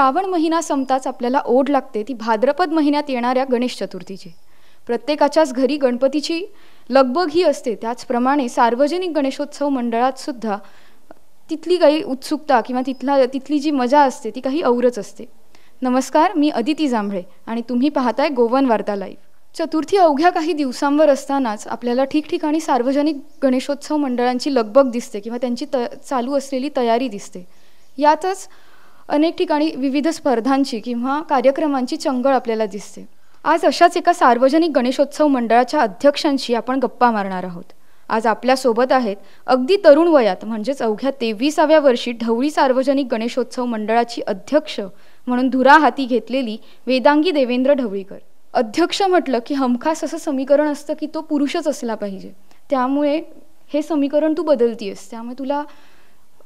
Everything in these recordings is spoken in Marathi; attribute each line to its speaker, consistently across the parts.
Speaker 1: श्रावण महिना संपताच आपल्याला ओढ लागते ती भाद्रपद महिन्यात येणाऱ्या गणेश चतुर्थीची प्रत्येकाच्याच घरी गणपतीची लगबग ही असते त्याचप्रमाणे सार्वजनिक गणेशोत्सव मंडळात सुद्धा तिथली काही उत्सुकता किंवा तिथला तिथली जी मजा असते ती काही औरच असते नमस्कार मी अदिती जांभळे आणि तुम्ही पाहताय गोवन वार्ता लाईव्ह चतुर्थी अवघ्या काही दिवसांवर असतानाच आपल्याला ठिकठिकाणी सार्वजनिक गणेशोत्सव मंडळांची लगबग दिसते किंवा त्यांची त चालू असलेली तयारी दिसते यातच अनेक ठिकाणी विविध स्पर्धांची किंवा कार्यक्रमांची चंगळ आपल्याला दिसते आज अशाच एका सार्वजनिक गणेशोत्सव मंडळाच्या अध्यक्षांशी आपण गप्पा मारणार आहोत आज आपल्यासोबत आहेत अगदी तरुण वयात म्हणजेच अवघ्या तेवीसाव्या वर्षी ढवळी सार्वजनिक गणेशोत्सव मंडळाची अध्यक्ष म्हणून धुरा हाती घेतलेली वेदांगी देवेंद्र ढवळीकर अध्यक्ष म्हटलं की हमखास असं समीकरण असतं की तो पुरुषच असला पाहिजे त्यामुळे हे समीकरण तू बदलतीयस त्यामुळे तुला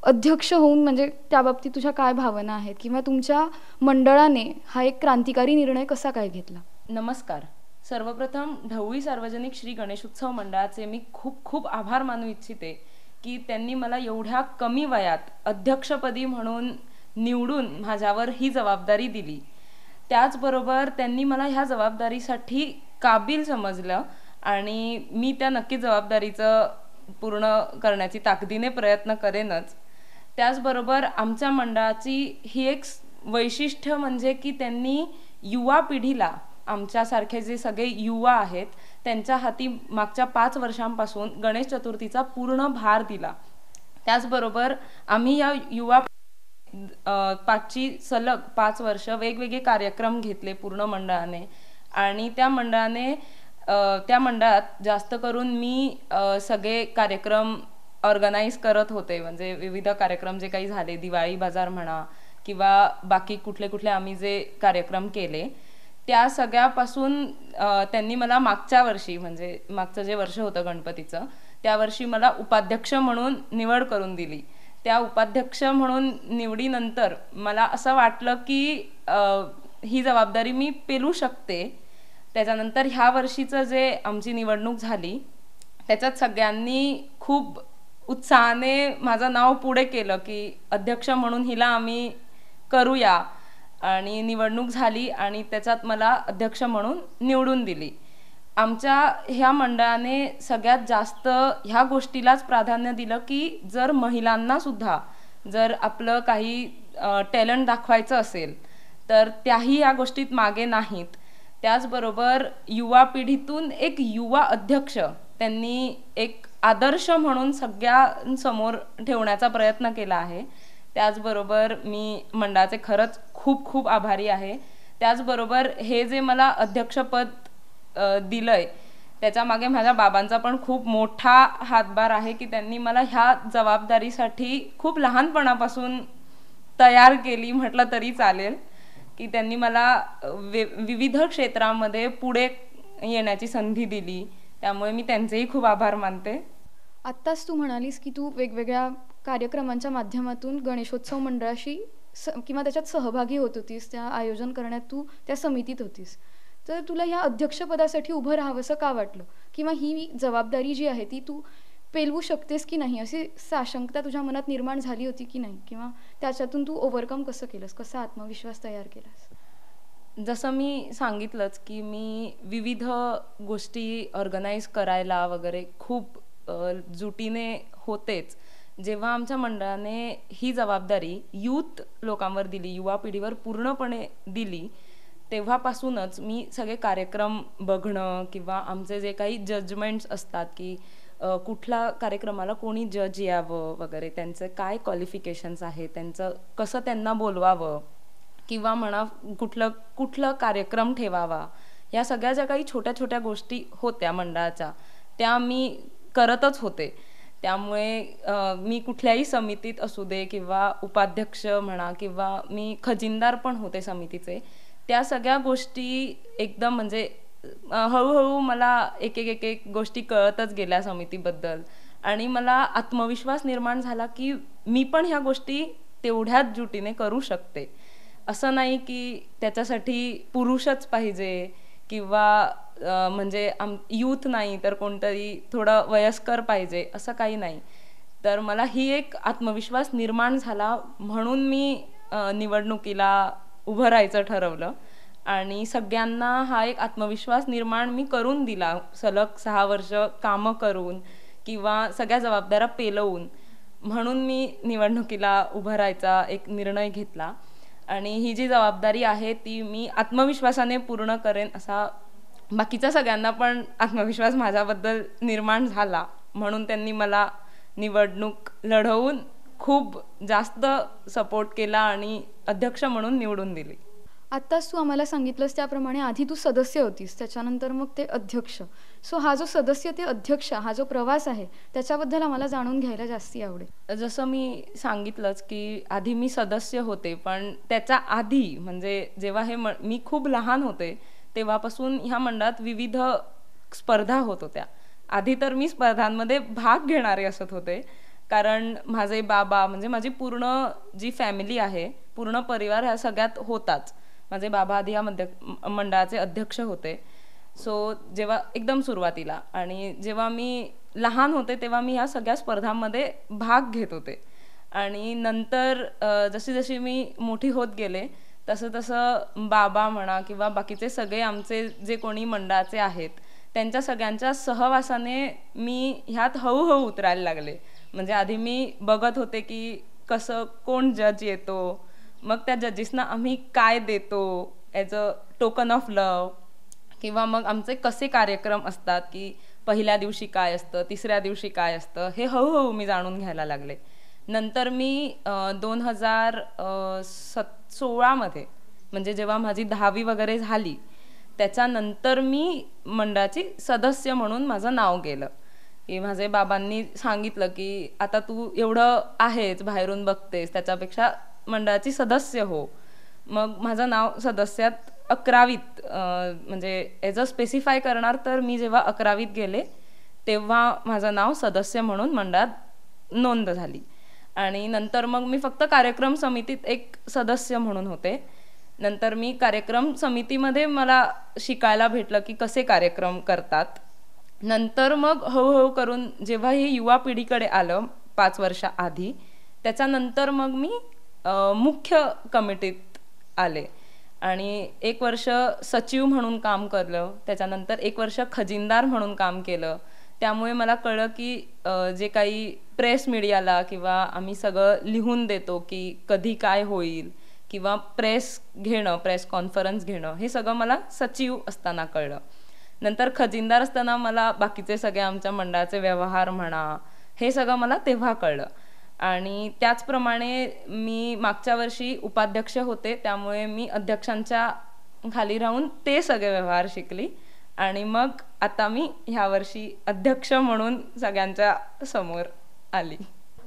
Speaker 1: अध्यक्ष होऊन म्हणजे त्या बाबतीत तुझ्या काय भावना आहेत किंवा तुमच्या मंडळाने हा एक क्रांतिकारी निर्णय कसा काय घेतला नमस्कार
Speaker 2: सर्वप्रथम ढवळी सार्वजनिक श्री गणेश उत्सव मंडळाचे मी खूप खूप आभार मानू इच्छिते की त्यांनी मला एवढ्या कमी वयात अध्यक्षपदी म्हणून निवडून माझ्यावर ही जबाबदारी दिली त्याचबरोबर त्यांनी मला ह्या जबाबदारीसाठी काबिल समजलं आणि मी त्या नक्की जबाबदारीचं पूर्ण करण्याची ताकदीने प्रयत्न करेनच त्याचबरोबर आमच्या मंडळाची ही एक वैशिष्ट्य म्हणजे की त्यांनी युवा पिढीला आमच्यासारखे जे सगळे युवा आहेत त्यांच्या हाती मागच्या पाच वर्षांपासून गणेश चतुर्थीचा पूर्ण भार दिला त्याचबरोबर आम्ही या युवा पाचची सलग पाच वर्ष वेगवेगळे कार्यक्रम घेतले पूर्ण मंडळाने आणि त्या मंडळाने त्या मंडळात जास्त करून मी सगळे कार्यक्रम ऑर्गनाईज करत होते म्हणजे विविध कार्यक्रम जे काही झाले दिवाळी बाजार म्हणा किंवा बाकी कुठले कुठले आम्ही जे कार्यक्रम केले त्या सगळ्यापासून त्यांनी मला मागच्या वर्षी म्हणजे मागचं जे वर्ष होतं गणपतीचं त्या वर्षी मला उपाध्यक्ष म्हणून निवड करून दिली त्या उपाध्यक्ष म्हणून निवडीनंतर मला असं वाटलं की ही जबाबदारी मी पेलू शकते त्याच्यानंतर ह्या वर्षीचं जे आमची निवडणूक झाली त्याच्यात सगळ्यांनी खूप उत्साहाने माझं नाव पुढे केलं की अध्यक्ष म्हणून हिला आम्ही करूया आणि निवडणूक झाली आणि त्याच्यात मला अध्यक्ष म्हणून निवडून दिली आमच्या ह्या मंडळाने सगळ्यात जास्त ह्या गोष्टीलाच प्राधान्य दिलं की जर महिलांनासुद्धा जर आपलं काही टॅलेंट दाखवायचं असेल तर त्याही या गोष्टीत मागे नाहीत त्याचबरोबर युवा पिढीतून एक युवा अध्यक्ष त्यांनी एक आदर्श म्हणून सगळ्यांसमोर ठेवण्याचा प्रयत्न केला आहे त्याचबरोबर मी मंडळाचे खरंच खूप खूप आभारी आहे त्याचबरोबर हे जे मला अध्यक्षपद दिलं आहे त्याच्यामागे माझ्या बाबांचा पण खूप मोठा हातभार आहे की त्यांनी मला ह्या जबाबदारीसाठी खूप लहानपणापासून तयार केली म्हटलं तरी चालेल की त्यांनी मला विविध क्षेत्रामध्ये पुढे येण्याची संधी दिली त्यामुळे मी त्यांचेही खूप आभार मानते
Speaker 1: आत्ताच तू म्हणालीस की तू वेगवेगळ्या कार्यक्रमांच्या माध्यमातून गणेशोत्सव मंडळाशी स किंवा त्याच्यात सहभागी होत होतीस त्या आयोजन करण्यात तू त्या समितीत होतीस तर तुला ह्या अध्यक्षपदासाठी उभं राहावंसं का वाटलं किंवा ही जबाबदारी जी आहे ती तू पेलवू शकतेस की नाही अशी साशंकता तुझ्या मनात निर्माण झाली होती की नाही किंवा त्याच्यातून तू ओव्हरकम कसं केलंस कसा आत्मविश्वास तयार केलास
Speaker 2: जसं मी सांगितलंच की मी विविध गोष्टी ऑर्गनाईज करायला वगैरे खूप जुटीने होतेच जेव्हा आमच्या मंडळाने ही जबाबदारी यूथ लोकांवर दिली युवा पिढीवर पूर्णपणे दिली तेव्हापासूनच मी सगळे कार्यक्रम बघणं किंवा आमचे जे काही जजमेंट्स असतात की कुठल्या कार्यक्रमाला कोणी जज यावं वगैरे त्यांचं काय क्वालिफिकेशन्स आहे त्यांचं कसं त्यांना बोलवावं किंवा म्हणा कुठलं कुठलं कार्यक्रम ठेवावा या सगळ्या ज्या काही छोट्या छोट्या गोष्टी होत्या मंडळाच्या त्या मी करतच होते त्यामुळे मी कुठल्याही समितीत असू दे किंवा उपाध्यक्ष म्हणा किंवा मी खजिनदार पण होते समितीचे त्या सगळ्या गोष्टी एकदम म्हणजे हळूहळू मला एक एक एक एक गोष्टी कळतच गेल्या समितीबद्दल आणि मला आत्मविश्वास निर्माण झाला की मी पण ह्या गोष्टी तेवढ्याच जुटीने करू शकते असं नाही की त्याच्यासाठी पुरुषच पाहिजे किंवा म्हणजे आम यूथ नाही तर कोणतरी थोडं वयस्कर पाहिजे असं काही नाही तर मला ही एक आत्मविश्वास निर्माण झाला म्हणून मी निवडणुकीला उभं राहायचं ठरवलं आणि सगळ्यांना हा एक आत्मविश्वास निर्माण मी करून दिला सलग सहा वर्ष कामं करून किंवा सगळ्या जबाबदाऱ्या पेलवून म्हणून मी निवडणुकीला उभं राहायचा एक निर्णय घेतला आणि ही जी जबाबदारी आहे ती मी आत्मविश्वासाने पूर्ण करेन असा बाकीचा सगळ्यांना पण आत्मविश्वास माझ्याबद्दल निर्माण झाला म्हणून त्यांनी मला निवडणूक लढवून खूप जास्त सपोर्ट केला आणि अध्यक्ष म्हणून निवडून दिली
Speaker 1: आत्ताच तू आम्हाला सांगितलंस त्याप्रमाणे आधी तू सदस्य होतीस त्याच्यानंतर मग ते अध्यक्ष सो हा जो सदस्य ते अध्यक्ष हा जो प्रवास आहे त्याच्याबद्दल आम्हाला जाणून घ्यायला जास्ती आवडेल
Speaker 2: जसं मी सांगितलंच की आधी मी सदस्य होते पण त्याच्या आधी म्हणजे जेव्हा हे मी खूप लहान होते तेव्हापासून ह्या मंडळात विविध स्पर्धा होत होत्या आधी तर मी स्पर्धांमध्ये भाग घेणारे असत होते कारण माझे बाबा म्हणजे माझी पूर्ण जी फॅमिली आहे पूर्ण परिवार ह्या सगळ्यात होताच माझे बाबा आधी ह्या मध्य मंडळाचे अध्यक्ष होते सो जेव्हा एकदम सुरुवातीला आणि जेव्हा मी लहान होते तेव्हा मी ह्या सगळ्या स्पर्धांमध्ये भाग घेत होते आणि नंतर जशी जशी मी मोठी होत गेले तसं तसं बाबा म्हणा किंवा बाकीचे सगळे आमचे जे कोणी मंडळाचे आहेत त्यांच्या सगळ्यांच्या सहवासाने मी ह्यात हळूहळू उतरायला लागले म्हणजे आधी मी बघत होते की कसं कोण जज येतो मग त्या जजेसना आम्ही काय देतो as a token of love किंवा मग आमचे कसे कार्यक्रम असतात की पहिल्या दिवशी काय असतं तिसऱ्या दिवशी काय असतं हे हळूहळू मी जाणून घ्यायला लागले नंतर मी दोन हजार सत सोळामध्ये म्हणजे जेव्हा माझी दहावी वगैरे झाली त्याच्यानंतर मी मंडळाची सदस्य म्हणून माझं नाव गेलं की माझे बाबांनी सांगितलं की आता तू एवढं आहेच बाहेरून बघतेस त्याच्यापेक्षा मंडळाची सदस्य हो मग माझं नाव सदस्यात अकरावीत म्हणजे एज अ स्पेसिफाय करणार तर मी जेव्हा अकरावीत गेले तेव्हा माझं नाव सदस्य म्हणून मंडळात नोंद झाली आणि नंतर मग मी फक्त कार्यक्रम समितीत एक सदस्य म्हणून होते नंतर मी कार्यक्रम समितीमध्ये मला शिकायला भेटलं की कसे कार्यक्रम करतात नंतर मग हळूहळू करून जेव्हा हे युवा पिढीकडे आलं पाच वर्षाआधी त्याच्यानंतर मग मी मुख्य कमिटीत आले आणि एक वर्ष सचिव म्हणून काम करलं त्याच्यानंतर एक वर्ष खजिनदार म्हणून काम केलं त्यामुळे मला कळलं की जे काही प्रेस मीडियाला किंवा आम्ही सगळं लिहून देतो की कधी काय होईल किंवा प्रेस घेणं प्रेस कॉन्फरन्स घेणं हे सगळं मला सचिव असताना कळलं नंतर खजिनदार असताना मला बाकीचे सगळे आमच्या मंडळाचे व्यवहार म्हणा हे सगळं मला तेव्हा कळलं आणि त्याचप्रमाणे मी मागच्या वर्षी उपाध्यक्ष होते त्यामुळे मी अध्यक्षांच्या खाली राहून ते सगळे व्यवहार शिकली आणि मग आता मी ह्या वर्षी अध्यक्ष म्हणून सगळ्यांच्या समोर आली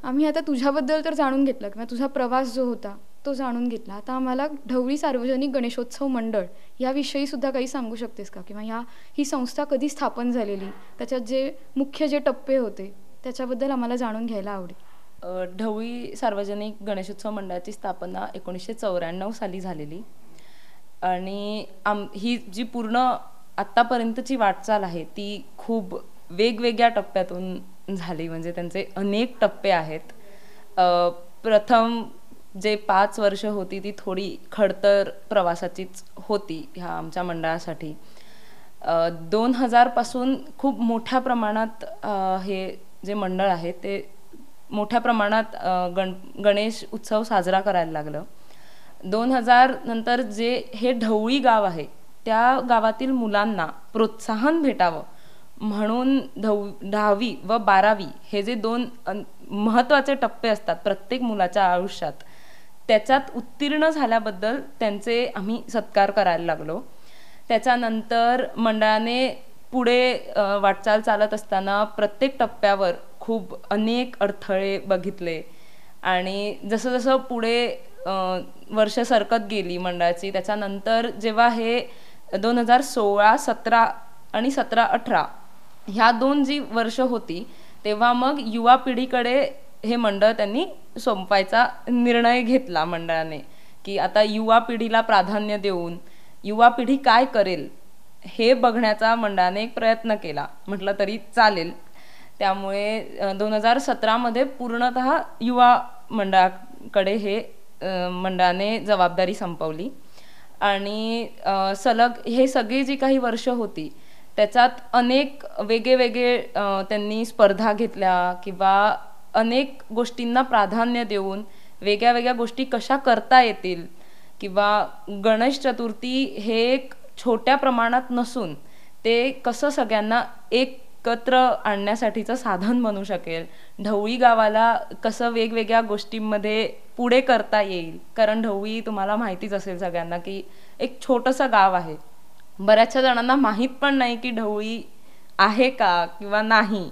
Speaker 1: आम्ही आता तुझ्याबद्दल तर जाणून घेतलं किंवा तुझा प्रवास जो होता तो जाणून घेतला आता आम्हाला ढवळी सार्वजनिक गणेशोत्सव मंडळ याविषयी सुद्धा काही सांगू शकतेस का किंवा ह्या ही संस्था कधी स्थापन झालेली त्याच्यात जे मुख्य जे टप्पे होते त्याच्याबद्दल आम्हाला जाणून घ्यायला
Speaker 2: आवडेल ढवळी सार्वजनिक गणेशोत्सव मंडळाची स्थापना एकोणीसशे चौऱ्याण्णव साली झालेली आणि आम ही जी पूर्ण आत्तापर्यंतची वाटचाल आहे ती खूप वेगवेगळ्या टप्प्यातून झाली म्हणजे त्यांचे अनेक टप्पे आहेत प्रथम जे पाच वर्ष होती ती थोडी खडतर प्रवासाचीच होती ह्या आमच्या मंडळासाठी दोन हजारपासून खूप मोठ्या प्रमाणात हे जे मंडळ आहे ते मोठ्या प्रमाणात गण गणेश उत्सव साजरा करायला लागलं दोन हजार नंतर जे हे ढवळी गाव आहे त्या गावातील मुलांना प्रोत्साहन भेटावं म्हणून धव दहावी व बारावी हे जे दोन महत्त्वाचे टप्पे असतात प्रत्येक मुलाच्या आयुष्यात त्याच्यात उत्तीर्ण झाल्याबद्दल त्यांचे आम्ही सत्कार करायला लागलो त्याच्यानंतर मंडळाने पुढे वाटचाल चालत असताना प्रत्येक टप्प्यावर खूप अनेक अडथळे बघितले आणि जसं जसं पुढे वर्ष सरकत गेली मंडळाची त्याच्यानंतर जेव्हा हे दोन हजार सोळा सतरा आणि सतरा अठरा ह्या दोन जी वर्ष होती तेव्हा मग युवा पिढीकडे हे मंडळ त्यांनी सोपायचा निर्णय घेतला मंडळाने की आता युवा पिढीला प्राधान्य देऊन युवा पिढी काय करेल हे बघण्याचा मंडळाने एक प्रयत्न केला म्हटलं तरी चालेल त्यामुळे दोन हजार सतरामध्ये पूर्णत युवा मंडळाकडे हे मंडळाने जबाबदारी संपवली आणि सलग हे सगळी जी काही वर्ष होती त्याच्यात अनेक वेगळे त्यांनी स्पर्धा घेतल्या किंवा अनेक गोष्टींना प्राधान्य देऊन वेगळ्या वेगळ्या गोष्टी कशा करता येतील किंवा गणेश चतुर्थी हे एक छोट्या प्रमाणात नसून ते कसं सगळ्यांना एक एकत्र आणण्यासाठीचं साधन बनू शकेल ढवळी गावाला कसं वेगवेगळ्या गोष्टींमध्ये पुढे करता येईल कारण ढवळी तुम्हाला माहितीच असेल सगळ्यांना की एक छोटंसं गाव आहे बऱ्याचशा जणांना माहीत पण नाही की ढवळी आहे का किंवा नाही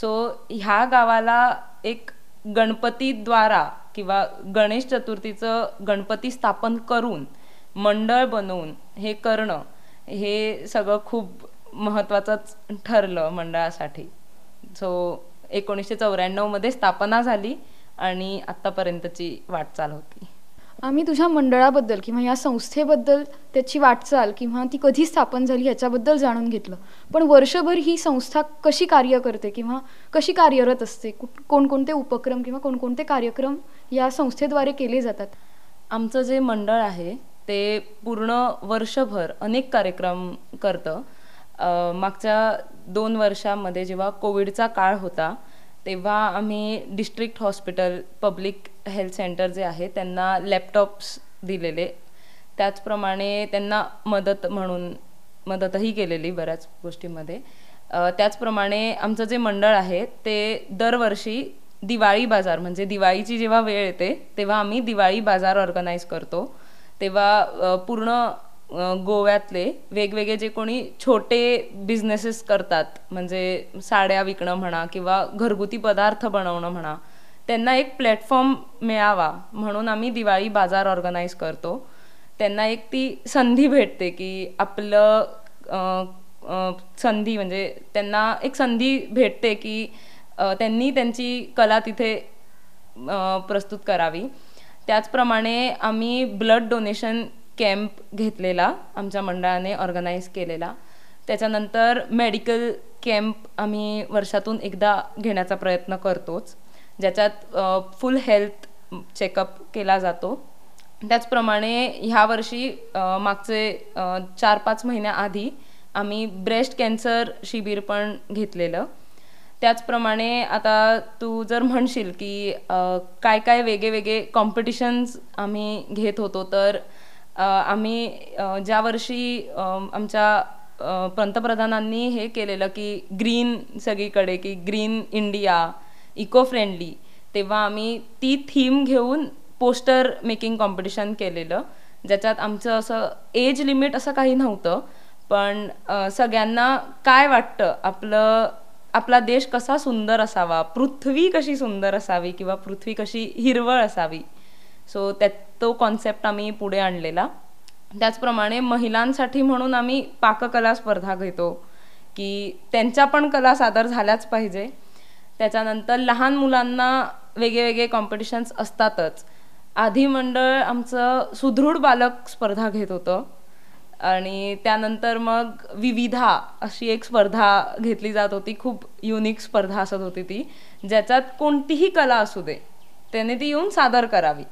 Speaker 2: सो ह्या गावाला एक गणपतीद्वारा किंवा गणेश चतुर्थीचं गणपती स्थापन करून मंडळ बनवून हे करणं हे सगळं खूप महत्त्वाचंच ठरलं मंडळासाठी सो एकोणीसशे चौऱ्याण्णवमध्ये स्थापना झाली आणि आत्तापर्यंतची वाटचाल होती
Speaker 1: आम्ही तुझ्या मंडळाबद्दल किंवा या संस्थेबद्दल त्याची वाटचाल किंवा ती कधी स्थापन झाली याच्याबद्दल जाणून घेतलं पण वर्षभर ही संस्था कशी कार्य करते किंवा कशी कार्यरत असते कोणकोणते उपक्रम किंवा कोणकोणते कार्यक्रम या संस्थेद्वारे केले जातात आमचं जे
Speaker 2: मंडळ आहे ते पूर्ण वर्षभर अनेक कार्यक्रम करतं मागच्या दोन वर्षामध्ये जेव्हा कोविडचा काळ होता तेव्हा आम्ही district hospital public health centre जे आहे त्यांना लॅपटॉप्स दिलेले त्याचप्रमाणे त्यांना मदत म्हणून मदतही केलेली बऱ्याच गोष्टीमध्ये त्याचप्रमाणे आमचं जे मंडळ आहे ते दरवर्षी दिवाळी बाजार म्हणजे दिवाळीची जेव्हा वेळ येते तेव्हा आम्ही दिवाळी बाजार ऑर्गनाईज करतो तेव्हा पूर्ण गोव्यातले वेगवेगळे जे कोणी छोटे बिझनेसेस करतात म्हणजे साड्या विकणं म्हणा किंवा घरगुती पदार्थ बनवणं म्हणा त्यांना एक प्लॅटफॉर्म मिळावा म्हणून आम्ही दिवाळी बाजार ऑर्गनाईज करतो त्यांना एक ती संधी भेटते की आपलं संधी म्हणजे त्यांना एक संधी भेटते की त्यांनी त्यांची कला तिथे प्रस्तुत करावी त्याचप्रमाणे आम्ही ब्लड डोनेशन कॅम्प घेतलेला आमच्या मंडळाने ऑर्गनाईज केलेला त्याच्यानंतर मेडिकल कॅम्प आम्ही वर्षातून एकदा घेण्याचा प्रयत्न करतोच ज्याच्यात फुल हेल्थ चेकअप केला जातो त्याचप्रमाणे ह्या वर्षी मागचे चार पाच महिन्याआधी आम्ही ब्रेस्ट कॅन्सर शिबिर पण घेतलेलं त्याचप्रमाणे आता तू जर म्हणशील की काय काय वेगळे वेगळे कॉम्पिटिशन्स आम्ही घेत होतो तर आम्ही ज्या वर्षी आमच्या पंतप्रधानांनी हे केलेलं की ग्रीन सगळीकडे की ग्रीन इंडिया इको फ्रेंडली तेव्हा आम्ही ती थीम घेऊन पोस्टर मेकिंग कॉम्पिटिशन केलेलं ज्याच्यात आमचं असं एज लिमिट असं काही नव्हतं पण सगळ्यांना काय वाटतं आपलं आपला देश कसा सुंदर असावा पृथ्वी कशी सुंदर असावी किंवा पृथ्वी कशी हिरवळ असावी सो त्यात तो कॉन्सेप्ट आम्ही पुढे आणलेला त्याचप्रमाणे महिलांसाठी म्हणून आम्ही पाककला स्पर्धा घेतो की त्यांच्या पण कला सादर झाल्याच पाहिजे त्याच्यानंतर लहान मुलांना वेगळेवेगळे कॉम्पिटिशन्स असतातच आधी मंडळ आमचं सुदृढ बालक स्पर्धा घेत होतं आणि त्यानंतर मग विविधा अशी एक स्पर्धा घेतली जात होती खूप युनिक स्पर्धा असत होती ती ज्याच्यात कोणतीही कला असू दे त्याने ती येऊन सादर करावी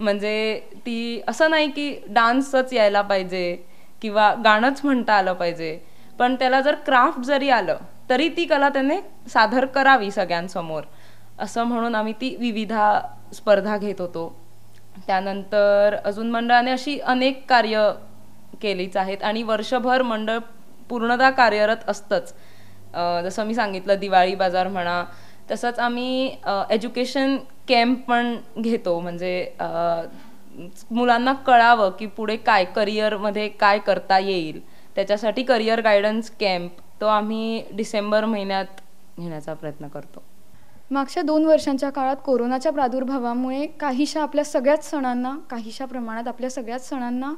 Speaker 2: म्हणजे ती असं नाही की डान्सच यायला पाहिजे किंवा गाणंच म्हणता आलं पाहिजे पण त्याला जर क्राफ्ट जरी आलं तरी ती कला त्याने सादर करावी सगळ्यांसमोर असं म्हणून आम्ही ती विविधा स्पर्धा घेत होतो त्यानंतर अजून मंडळाने अशी अनेक कार्य केलीच आहेत आणि वर्षभर मंडळ पूर्णतः कार्यरत असतंच जसं मी सांगितलं दिवाळी बाजार म्हणा तसंच आम्ही एज्युकेशन कॅम्प पण घेतो म्हणजे मुलांना कळावं की पुढे काय करिअरमध्ये काय करता येईल त्याच्यासाठी करिअर गायडन्स कॅम्प तो आम्ही डिसेंबर महिन्यात घेण्याचा प्रयत्न करतो
Speaker 1: मागच्या दोन वर्षांच्या काळात कोरोनाच्या प्रादुर्भावामुळे काहीशा आपल्या सगळ्याच सणांना काहीशा प्रमाणात आपल्या सगळ्याच सणांना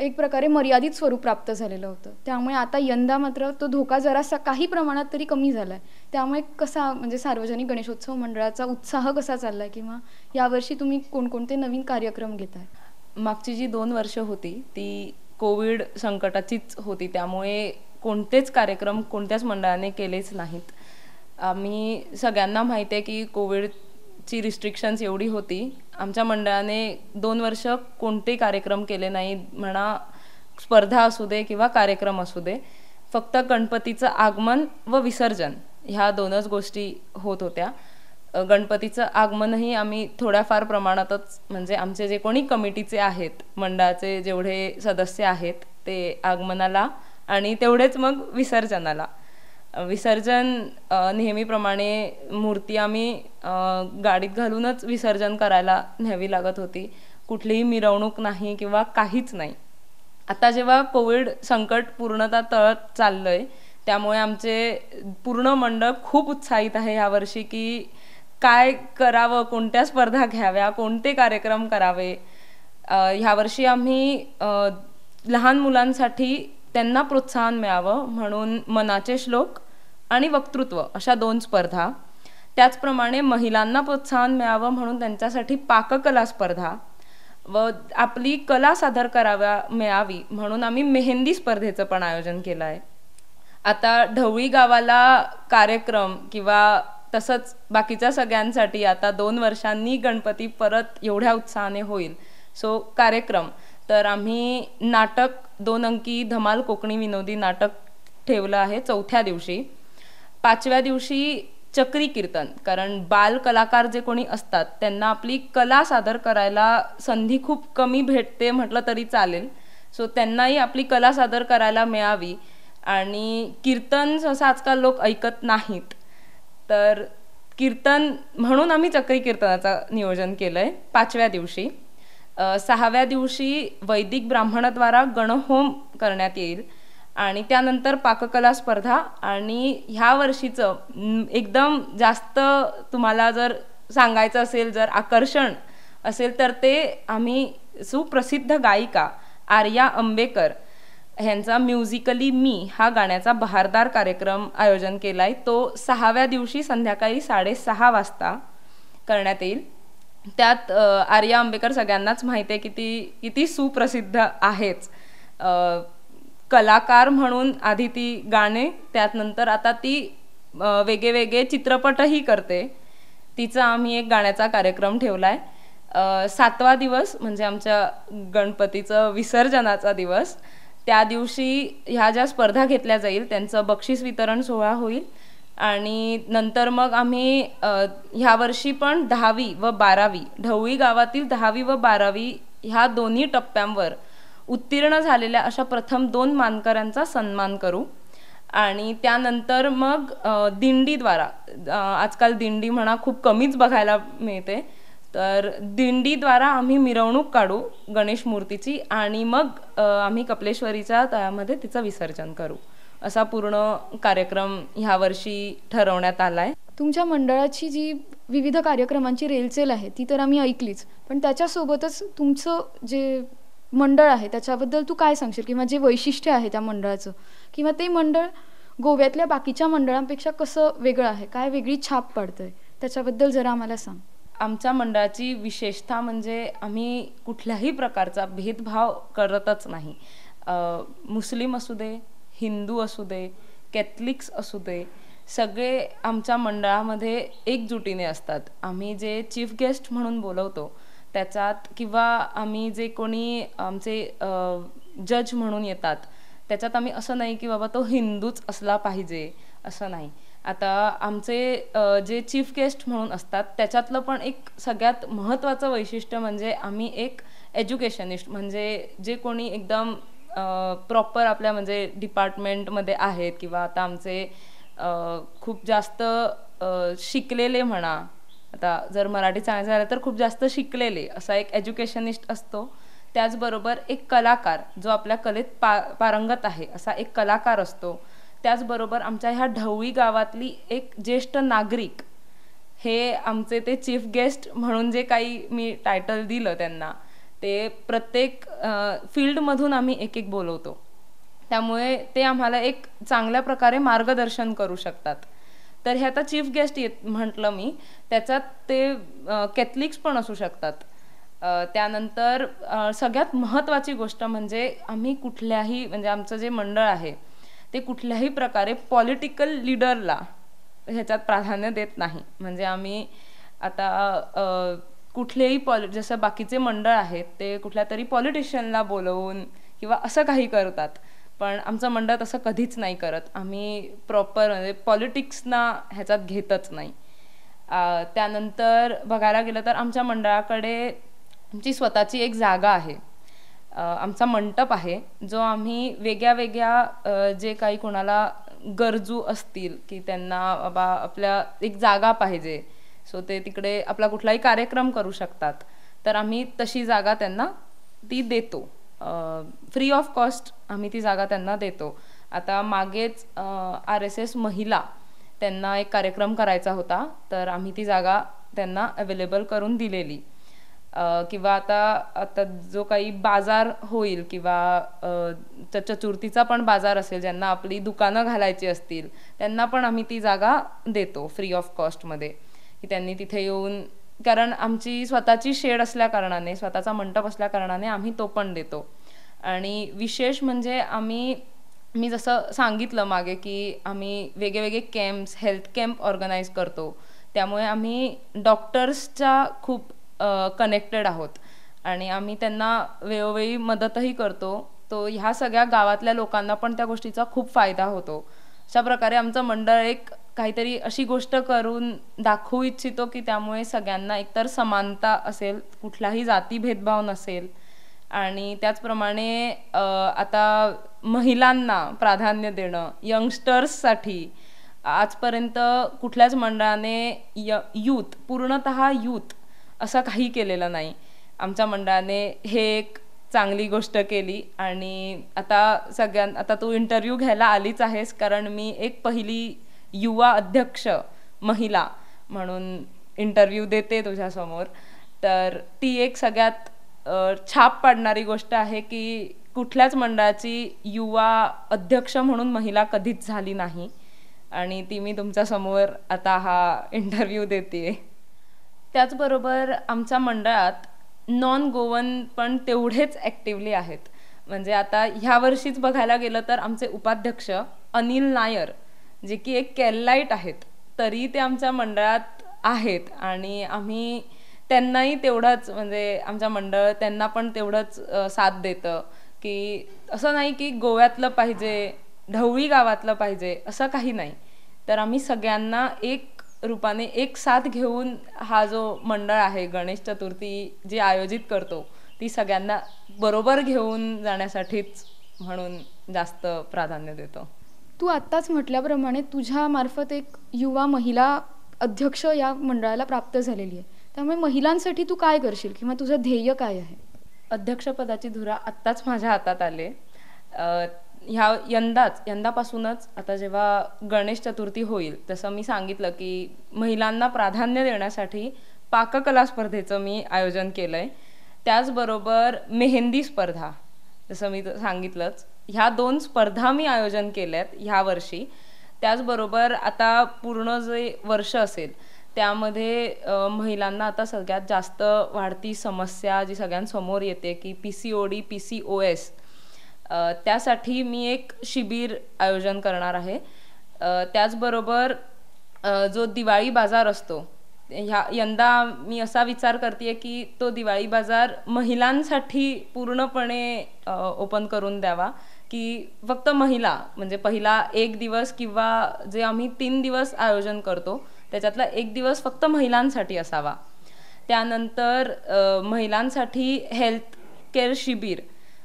Speaker 1: एक प्रकारे मर्यादित स्वरूप प्राप्त झालेलं होतं त्यामुळे आता यंदा मात्र तो धोका जरासा काही प्रमाणात तरी कमी झाला आहे त्यामुळे कसा म्हणजे सार्वजनिक गणेशोत्सव मंडळाचा उत्साह कसा चालला आहे किंवा यावर्षी तुम्ही कोणकोणते नवीन कार्यक्रम घेत आहे
Speaker 2: मागची जी दोन वर्ष होती ती कोविड संकटाचीच होती त्यामुळे कोणतेच कार्यक्रम कोणत्याच मंडळाने केलेच नाहीत आम्ही सगळ्यांना माहिती आहे की कोविड ची रिस्ट्रिक्शन्स एवढी होती आमच्या मंडळाने दोन वर्ष कोणते कार्यक्रम केले नाही म्हणा स्पर्धा असू दे किंवा कार्यक्रम असू दे फक्त गणपतीचं आगमन व विसर्जन ह्या दोनच गोष्टी होत होत्या गणपतीचं आगमनही आम्ही थोड्याफार प्रमाणातच म्हणजे आमचे जे कोणी कमिटीचे आहेत मंडळाचे जेवढे सदस्य आहेत ते आगमनाला आणि तेवढेच मग विसर्जनाला विसर्जन नेहमीप्रमाणे मूर्ती आम्ही गाडीत घालूनच विसर्जन करायला न्यावी लागत होती कुठलीही मिरवणूक नाही किंवा काहीच नाही आता जेव्हा कोविड संकट पूर्णतः तळत चाललं आहे त्यामुळे आमचे पूर्ण मंडळ खूप उत्साहित आहे यावर्षी की काय करावं कोणत्या स्पर्धा घ्याव्या कोणते कार्यक्रम करावे ह्यावर्षी आम्ही लहान मुलांसाठी त्यांना प्रोत्साहन मिळावं म्हणून मनाचे श्लोक आणि वक्तृत्व अशा दोन स्पर्धा त्याचप्रमाणे महिलांना प्रोत्साहन मिळावं म्हणून त्यांच्यासाठी पाककला स्पर्धा व आपली कला सादर कराव्या मिळावी म्हणून आम्ही मेहंदी स्पर्धेचं पण आयोजन केलं आहे आता ढवळी गावाला कार्यक्रम किंवा तसंच बाकीच्या सगळ्यांसाठी आता दोन वर्षांनी गणपती परत एवढ्या उत्साहाने होईल सो कार्यक्रम तर आम्ही नाटक दोन अंकी धमाल कोकणी विनोदी नाटक ठेवलं आहे चौथ्या दिवशी पाचव्या दिवशी चक्री कीर्तन कारण बाल कलाकार जे कोणी असतात त्यांना आपली कला सादर करायला संधी खूप कमी भेटते म्हटलं तरी चालेल सो त्यांनाही आपली कला सादर करायला मिळावी आणि कीर्तन सहसा आजकाल लोक ऐकत नाहीत तर कीर्तन म्हणून आम्ही चक्री कीर्तनाचं नियोजन केलं आहे पाचव्या दिवशी सहाव्या दिवशी वैदिक ब्राह्मणाद्वारा गणहोम करण्यात येईल आणि त्यानंतर पाककला स्पर्धा आणि ह्या वर्षीचं एकदम जास्त तुम्हाला जर सांगायचं असेल जर आकर्षण असेल तर ते आम्ही सुप्रसिद्ध गायिका आर्या आंबेकर ह्यांचा म्युझिकली मी हा गाण्याचा बहारदार कार्यक्रम आयोजन केला आहे तो सहाव्या दिवशी संध्याकाळी साडेसहा वाजता करण्यात येईल त्यात आर्या आंबेकर सगळ्यांनाच माहिती आहे की ती किती सुप्रसिद्ध आहेच कलाकार म्हणून आधी ती गाणे त्यानंतर आता ती वेगळे वेगळे चित्रपटही करते तिचा आम्ही एक गाण्याचा कार्यक्रम ठेवला आहे सातवा दिवस म्हणजे आमच्या गणपतीचं विसर्जनाचा दिवस त्या दिवशी ह्या ज्या स्पर्धा घेतल्या जाईल त्यांचं बक्षीस वितरण सोहळा होईल आणि नंतर मग आम्ही ह्या वर्षी पण दहावी व बारावी ढवळी गावातील दहावी व बारावी ह्या दोन्ही टप्प्यांवर उत्तीर्ण झालेल्या अशा प्रथम दोन मानकऱ्यांचा सन्मान करू आणि त्यानंतर मग दिंडीद्वारा आजकाल दिंडी म्हणा खूप कमीच बघायला मिळते तर दिंडीद्वारा आम्ही मिरवणूक काढू गणेश मूर्तीची आणि मग आम्ही कपलेश्वरीच्या त्यामध्ये तिचं विसर्जन करू असा पूर्ण कार्यक्रम ह्यावर्षी ठरवण्यात आला आहे
Speaker 1: तुमच्या मंडळाची जी विविध कार्यक्रमांची रेलचेल आहे ती तर आम्ही ऐकलीच पण त्याच्यासोबतच तुमचं जे मंडळ आहे त्याच्याबद्दल तू काय सांगशील किंवा जे वैशिष्ट्य आहे त्या मंडळाचं किंवा ते मंडळ गोव्यातल्या बाकीच्या मंडळांपेक्षा कसं वेगळं आहे काय वेगळी छाप पाडतंय त्याच्याबद्दल जरा आम्हाला सांग
Speaker 2: आमच्या मंडळाची विशेषता म्हणजे आम्ही कुठल्याही प्रकारचा भेदभाव करतच नाही मुस्लिम असू दे हिंदू असू दे कॅथलिक्स असू दे सगळे आमच्या मंडळामध्ये एकजुटीने असतात आम्ही जे चीफ गेस्ट म्हणून बोलवतो त्याच्यात किंवा आम्ही जे कोणी आमचे जज म्हणून येतात त्याच्यात आम्ही असं नाही की बाबा तो हिंदूच असला पाहिजे असं नाही आता आमचे जे चीफ गेस्ट म्हणून असतात त्याच्यातलं पण एक सगळ्यात महत्त्वाचं वैशिष्ट्य म्हणजे आम्ही एक एज्युकेशनिस्ट म्हणजे जे कोणी एकदम प्रॉपर आपल्या म्हणजे डिपार्टमेंटमध्ये आहेत किंवा आता आमचे खूप जास्त शिकलेले म्हणा आता जर मराठी चांगलं झालं तर खूप जास्त शिकलेले असा एक एज्युकेशनिस्ट असतो त्याचबरोबर एक कलाकार जो आपल्या कलेत पा पारंगत आहे असा एक कलाकार असतो त्याचबरोबर आमच्या ह्या ढवळी गावातली एक ज्येष्ठ नागरिक हे आमचे ते चीफ गेस्ट म्हणून जे काही मी टायटल दिलं त्यांना ते प्रत्येक फील्डमधून आम्ही एक एक बोलवतो त्यामुळे ते आम्हाला एक चांगल्या प्रकारे मार्गदर्शन करू शकतात तर हे आता चीफ गेस्ट येत म्हटलं मी त्याच्यात ते कॅथलिक्स पण असू शकतात त्यानंतर सगळ्यात महत्त्वाची गोष्ट म्हणजे आम्ही कुठल्याही म्हणजे आमचं जे मंडळ आहे ते कुठल्याही प्रकारे पॉलिटिकल लिडरला ह्याच्यात प्राधान्य देत नाही म्हणजे आम्ही आता कुठलेही पॉलि जसं बाकीचे मंडळ आहेत ते कुठल्या तरी पॉलिटिशियनला बोलवून किंवा असं काही करतात पण आमचं मंडळ तसं कधीच नाही करत आम्ही प्रॉपर म्हणजे पॉलिटिक्सना ह्याच्यात घेतच नाही त्यानंतर बघायला गेलं तर आमच्या मंडळाकडे आमची स्वतःची एक जागा आहे आमचा मंडप आहे जो आम्ही वेगळ्या वेगळ्या जे काही कोणाला गरजू असतील की त्यांना बाबा आपल्या एक जागा पाहिजे सो ते तिकडे आपला कुठलाही कार्यक्रम करू शकतात तर आम्ही तशी जागा त्यांना ती देतो फ्री ऑफ कॉस्ट आम्ही ती जागा त्यांना देतो आता मागेच आर एस एस महिला त्यांना एक कार्यक्रम करायचा होता तर आम्ही ती जागा त्यांना अवेलेबल करून दिलेली किंवा आता आता जो काही बाजार होईल किंवा चतुर्थीचा पण बाजार असेल ज्यांना आपली दुकानं घालायची असतील त्यांना पण आम्ही ती जागा देतो फ्री ऑफ कॉस्टमध्ये की त्यांनी तिथे येऊन कारण आमची स्वतःची शेड असल्याकारणाने स्वतःचा मंडप असल्याकारणाने आम्ही तो पण देतो आणि विशेष म्हणजे आम्ही मी जसं सांगितलं मागे की आम्ही वेगवेगळे कॅम्प्स हेल्थ कॅम्प ऑर्गनाईज करतो त्यामुळे आम्ही डॉक्टर्सच्या खूप कनेक्टेड आहोत आणि आम्ही त्यांना वेळोवेळी मदतही करतो तो ह्या सगळ्या गावातल्या लोकांना पण त्या गोष्टीचा खूप फायदा होतो अशा प्रकारे आमचं मंडळ एक काहीतरी अशी गोष्ट करून दाखवू इच्छितो की त्यामुळे सगळ्यांना एकतर समानता असेल कुठलाही जाती भेदभाव नसेल आणि त्याचप्रमाणे आता महिलांना प्राधान्य देणं यंगस्टर्ससाठी आजपर्यंत कुठल्याच मंडळाने य यूथ पूर्णत यूथ असं काही केलेलं नाही आमच्या मंडळाने हे एक चांगली गोष्ट केली आणि आता सगळ्यां आता तू इंटरव्ह्यू घ्यायला आलीच आहेस कारण मी एक पहिली युवा अध्यक्ष महिला म्हणून इंटरव्ह्यू देते तुझ्यासमोर तर ती एक सगळ्यात छाप पाडणारी गोष्ट आहे की कुठल्याच मंडळाची युवा अध्यक्ष म्हणून महिला कधीच झाली नाही आणि ती मी तुमच्यासमोर आता हा इंटरव्ह्यू देते त्याचबरोबर आमच्या मंडळात नॉन गोवन पण तेवढेच ॲक्टिवली आहेत म्हणजे आता ह्या वर्षीच बघायला गेलं तर आमचे उपाध्यक्ष अनिल नायर जे की एक केरलाईट आहेत तरी ते आमच्या मंडळात आहेत आणि आम्ही त्यांनाही तेवढंच म्हणजे आमच्या मंडळ त्यांना पण तेवढंच साथ देतं की असं नाही की गोव्यातलं पाहिजे ढवळी गावातलं पाहिजे असं काही नाही तर आम्ही सगळ्यांना एक रूपाने एक साथ घेऊन हा जो मंडळ आहे गणेश चतुर्थी जी आयोजित करतो ती सगळ्यांना बरोबर घेऊन जाण्यासाठीच म्हणून जास्त प्राधान्य देतो
Speaker 1: तू आत्ताच म्हटल्याप्रमाणे तुझ्या मार्फत एक युवा महिला अध्यक्ष या मंडळाला प्राप्त झालेली आहे त्यामुळे महिलांसाठी तू काय करशील किंवा तुझं ध्येय काय आहे अध्यक्षपदाची
Speaker 2: धुरा आत्ताच माझ्या हातात आले ह्या यंदाच यंदापासूनच आता जेव्हा गणेश चतुर्थी होईल तसं मी सांगितलं की महिलांना प्राधान्य देण्यासाठी पाककला स्पर्धेचं मी आयोजन केलं आहे त्याचबरोबर मेहंदी स्पर्धा जसं मी सांगितलंच ह्या दोन स्पर्धा मी आयोजन केल्यात ह्या वर्षी त्याचबरोबर आता पूर्ण जे वर्ष असेल त्यामध्ये महिलांना आता सगळ्यात जास्त वाढती समस्या जी सगळ्यांसमोर येते की P C O D P C O S त्यासाठी मी एक शिबिर आयोजन करणार आहे त्याचबरोबर जो दिवाळी बाजार असतो ह्या यंदा मी असा विचार करते की तो दिवाळी बाजार महिलांसाठी पूर्णपणे ओपन करून द्यावा की फक्त महिला म्हणजे पहिला एक दिवस किंवा जे आम्ही तीन दिवस आयोजन करतो त्याच्यातला एक दिवस फक्त महिलांसाठी असावा त्यानंतर महिलांसाठी हेल्थ केअर शिबीर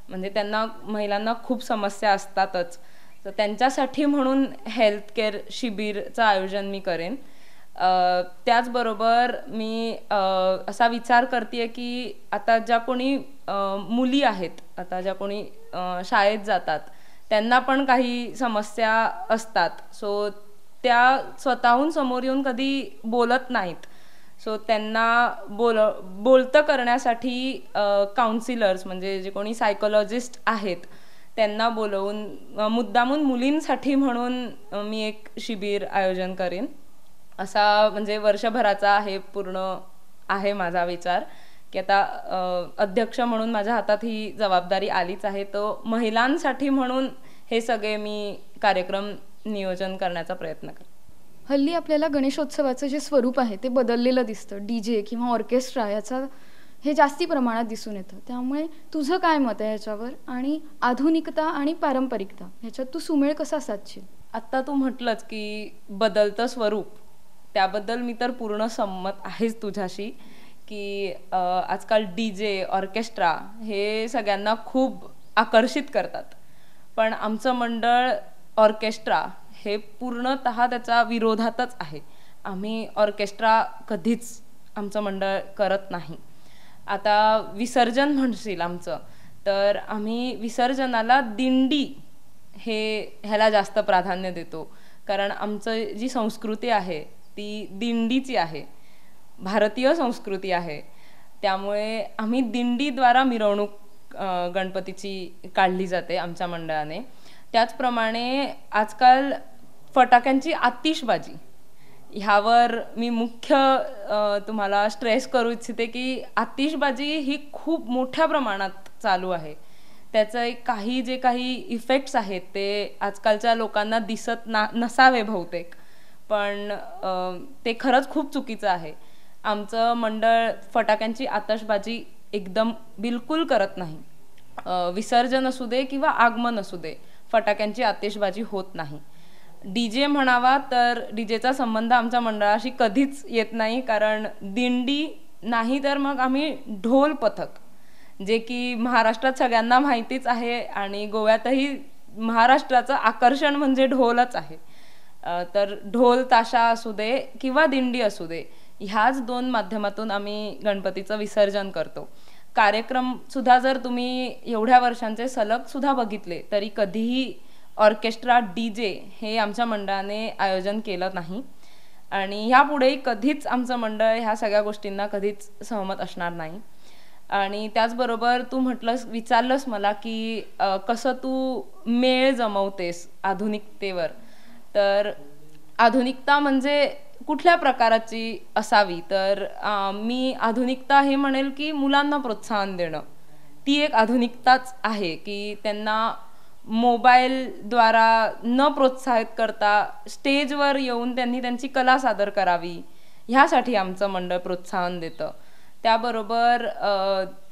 Speaker 2: म्हणजे त्यांना महिलांना खूप समस्या असतातच तर त्यांच्यासाठी म्हणून हेल्थ केअर शिबिरचं आयोजन मी करेन त्याचबरोबर मी असा विचार करते की आता ज्या कोणी मुली आहेत आता ज्या कोणी शाळेत जातात त्यांना पण काही समस्या असतात सो त्या स्वतःहून समोर येऊन कधी बोलत नाहीत सो त्यांना बोल बोलतं करण्यासाठी काउन्सिलर्स म्हणजे जे कोणी सायकोलॉजिस्ट आहेत त्यांना बोलवून मुद्दामून मुलींसाठी म्हणून मी एक शिबिर आयोजन करेन असा म्हणजे वर्षभराचा आहे पूर्ण आहे माझा विचार की आता अध्यक्ष म्हणून माझ्या हातात ही जबाबदारी आलीच आहे तर महिलांसाठी म्हणून हे सगळे मी कार्यक्रम नियोजन करण्याचा प्रयत्न करते
Speaker 1: हल्ली आपल्याला गणेशोत्सवाचं जे स्वरूप आहे ते बदललेलं दिसतं डी जे किंवा ऑर्केस्ट्रा याचा हे जास्ती प्रमाणात दिसून येतं त्यामुळे तुझं काय मत आहे ह्याच्यावर आणि आधुनिकता आणि पारंपरिकता ह्याच्यात तू सुमेळ कसा साधशील
Speaker 2: आत्ता तू म्हटलंच की बदलतं स्वरूप त्याबद्दल मी तर पूर्ण संमत आहेच तुझ्याशी की आजकाल डी जे ऑर्केस्ट्रा हे सगळ्यांना खूप आकर्षित करतात पण आमचं मंडळ ऑर्केस्ट्रा हे पूर्णतः त्याचा विरोधातच आहे आम्ही ऑर्केस्ट्रा कधीच आमचं मंडळ करत नाही आता विसर्जन म्हणशील आमचं तर आम्ही विसर्जनाला दिंडी हे ह्याला जास्त प्राधान्य देतो कारण आमचं जी संस्कृती आहे ती दिंडीची आहे भारतीय संस्कृती आहे त्यामुळे आम्ही दिंडीद्वारा मिरवणूक गणपतीची काढली जाते आमच्या मंडळाने त्याचप्रमाणे आजकाल फटाक्यांची आतिषबाजी ह्यावर मी मुख्य तुम्हाला स्ट्रेस करू इच्छिते की आतिषबाजी ही खूप मोठ्या प्रमाणात चालू आहे एक काही जे काही इफेक्ट्स आहेत ते आजकालच्या लोकांना दिसत ना नसावे बहुतेक पण ते खरंच खूप चुकीचं आहे आमचं मंडळ फटाक्यांची आतषबाजी एकदम बिलकुल करत नाही विसर्जन असू दे किंवा आगमन असू दे फटाक्यांची आतिषबाजी होत नाही डी जे म्हणावा तर डी जेचा संबंध आमच्या मंडळाशी कधीच येत नाही कारण दिंडी नाही तर मग आम्ही ढोल पथक जे की महाराष्ट्रात सगळ्यांना माहितीच आहे आणि गोव्यातही महाराष्ट्राचं आकर्षण म्हणजे ढोलच आहे तर ढोल ताशा असू दे किंवा दिंडी असू दे ह्याच दोन माध्यमातून आम्ही गणपतीचं विसर्जन करतो कार्यक्रम सुद्धा जर तुम्ही एवढ्या वर्षांचे सलग सुद्धा बघितले तरी कधीही ऑर्केस्ट्रा डी जे हे आमच्या मंडळाने आयोजन केलं नाही आणि ह्यापुढेही कधीच आमचं मंडळ ह्या सगळ्या गोष्टींना कधीच सहमत असणार नाही आणि त्याचबरोबर तू म्हटलंस विचारलंस मला की कसं तू मेळ जमवतेस आधुनिकतेवर तर आधुनिकता म्हणजे कुठल्या प्रकाराची असावी तर मी आधुनिकता हे म्हणेल की मुलांना प्रोत्साहन देणं ती एक आधुनिकताच आहे की त्यांना मोबाईलद्वारा न प्रोत्साहित करता स्टेजवर येऊन त्यांनी त्यांची कला सादर करावी ह्यासाठी आमचं मंडळ प्रोत्साहन देतं त्याबरोबर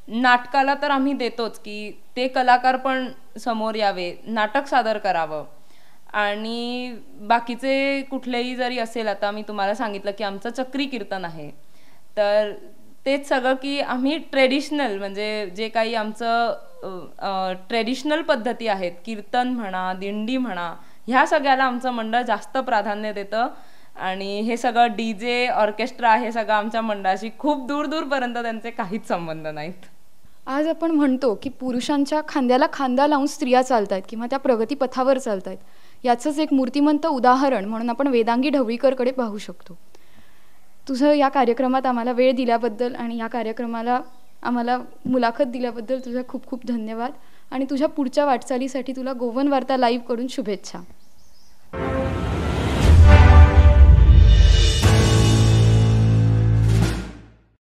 Speaker 2: नाटकाला तर आम्ही देतोच की ते कलाकार पण समोर यावे नाटक सादर करावं आणि बाकीचे कुठलेही जरी असेल आता मी तुम्हाला सांगितलं की आमचं चक्री कीर्तन आहे तर तेच सगळं की आम्ही ट्रेडिशनल म्हणजे जे काही आमचं ट्रेडिशनल पद्धती आहेत कीर्तन म्हणा दिंडी म्हणा ह्या सगळ्याला आमचं मंडळ जास्त प्राधान्य देतं आणि हे सगळं डी जे ऑर्केस्ट्रा हे सगळं आमच्या मंडळाशी खूप दूर दूरपर्यंत त्यांचे काहीच संबंध नाहीत
Speaker 1: आज आपण म्हणतो की पुरुषांच्या खांद्याला खांदा लावून स्त्रिया चालत आहेत किंवा त्या प्रगतीपथावर चालत आहेत याचंच एक मूर्तिमंत उदाहरण म्हणून आपण वेदांगी ढवळीकरकडे पाहू शकतो तुझं या कार्यक्रमात आम्हाला वेळ दिल्याबद्दल आणि या कार्यक्रमाला आम्हाला मुलाखत दिल्याबद्दल तुझा खूप खूप धन्यवाद आणि तुझ्या पुढच्या वाटचालीसाठी तुला गोवन वार्ता करून शुभेच्छा